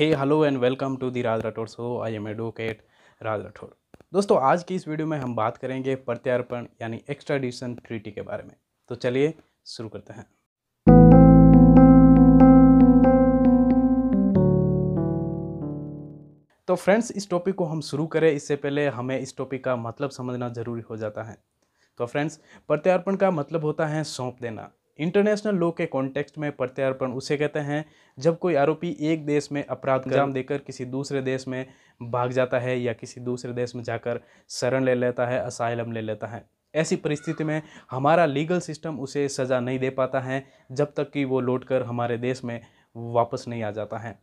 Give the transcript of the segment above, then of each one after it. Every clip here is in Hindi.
hey hello and welcome to the Raj Rathore so I am advocate Raj Rathore दोस्तों आज की इस वीडियो में हम बात करेंगे प्रत्यार्पण यानी एक्स्ट्राडिशन ट्रीटी के बारे में तो चलिए शुरू करते हैं तो फ्रेंड्स इस टॉपिक को हम शुरू करें इससे पहले हमें इस टॉपिक का मतलब समझना ज़रूरी हो जाता है तो फ्रेंड्स प्रत्यार्पण का मतलब होता है सौंप देना इंटरनेशनल लॉ के कॉन्टेक्स्ट में प्रत्यार्पण उसे कहते हैं जब कोई आरोपी एक देश में अपराध अंजाम देकर किसी दूसरे देश में भाग जाता है या किसी दूसरे देश में जाकर शरण ले लेता है असाइलम ले लेता है ऐसी परिस्थिति में हमारा लीगल सिस्टम उसे सज़ा नहीं दे पाता है जब तक कि वो लौट हमारे देश में वापस नहीं आ जाता है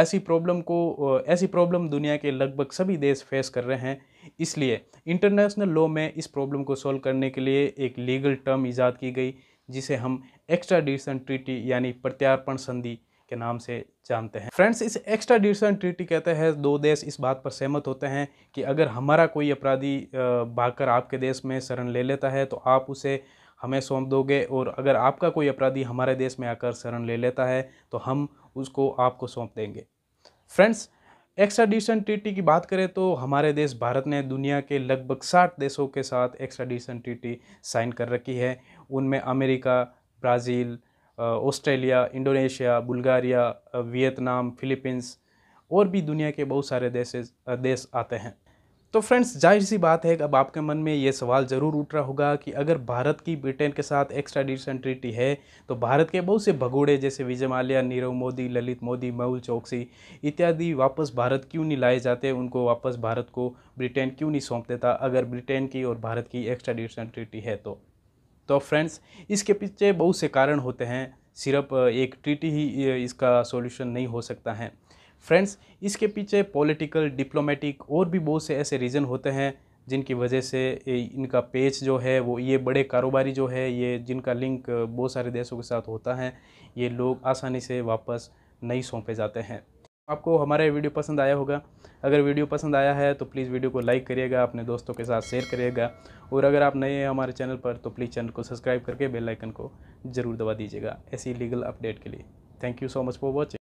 ऐसी प्रॉब्लम को ऐसी प्रॉब्लम दुनिया के लगभग सभी देश फेस कर रहे हैं इसलिए इंटरनेशनल लॉ में इस प्रॉब्लम को सॉल्व करने के लिए एक लीगल टर्म ईजाद की गई जिसे हम एक्स्ट्राडिशन ट्रीटी यानी प्रत्यार्पण संधि के नाम से जानते हैं फ्रेंड्स इस एक्स्ट्राडिशन ट्रीटी कहते हैं दो देश इस बात पर सहमत होते हैं कि अगर हमारा कोई अपराधी भागकर आपके देश में शरण ले लेता है तो आप उसे हमें सौंप दोगे और अगर आपका कोई अपराधी हमारे देश में आकर शरण ले लेता है तो हम उसको आपको सौंप देंगे फ्रेंड्स एक्स्ट्राडिशन ट्रीटी की बात करें तो हमारे देश भारत ने दुनिया के लगभग साठ देशों के साथ एक्सट्राडिशन ट्रीटी साइन कर रखी है उनमें America Brazil Australia Indonesia Bulgaria Vietnam Philippines और भी दुनिया के बहुत सारे देश देश आते हैं तो फ्रेंड्स जाहिर सी बात है अब आपके मन में ये सवाल ज़रूर उठ रहा होगा कि अगर भारत की ब्रिटेन के साथ एक्स्ट्रा डिशन ट्रीटी है तो भारत के बहुत से भगोड़े जैसे विजय माल्या नीरव मोदी ललित मोदी मेहुल चौकसी इत्यादि वापस भारत क्यों नहीं लाए जाते उनको वापस भारत को ब्रिटेन क्यों नहीं सौंप देता अगर ब्रिटेन की और भारत की एक्स्ट्रा डिशन ट्रीटी है तो तो फ्रेंड्स इसके पीछे बहुत से कारण होते हैं सिर्फ एक ट्रीटी ही इसका सोल्यूशन नहीं हो सकता है फ्रेंड्स इसके पीछे पॉलिटिकल डिप्लोमेटिक और भी बहुत से ऐसे रीज़न होते हैं जिनकी वजह से इनका पेच जो है वो ये बड़े कारोबारी जो है ये जिनका लिंक बहुत सारे देशों के साथ होता है ये लोग आसानी से वापस नहीं सौंपे जाते हैं आपको हमारा वीडियो पसंद आया होगा अगर वीडियो पसंद आया है तो प्लीज़ वीडियो को लाइक करिएगा अपने दोस्तों के साथ शेयर करिएगा और अगर आप नए हैं हमारे चैनल पर तो प्लीज़ चैनल को सब्सक्राइब करके बेल आइकन को ज़रूर दबा दीजिएगा ऐसी लीगल अपडेट के लिए thank you so much for watching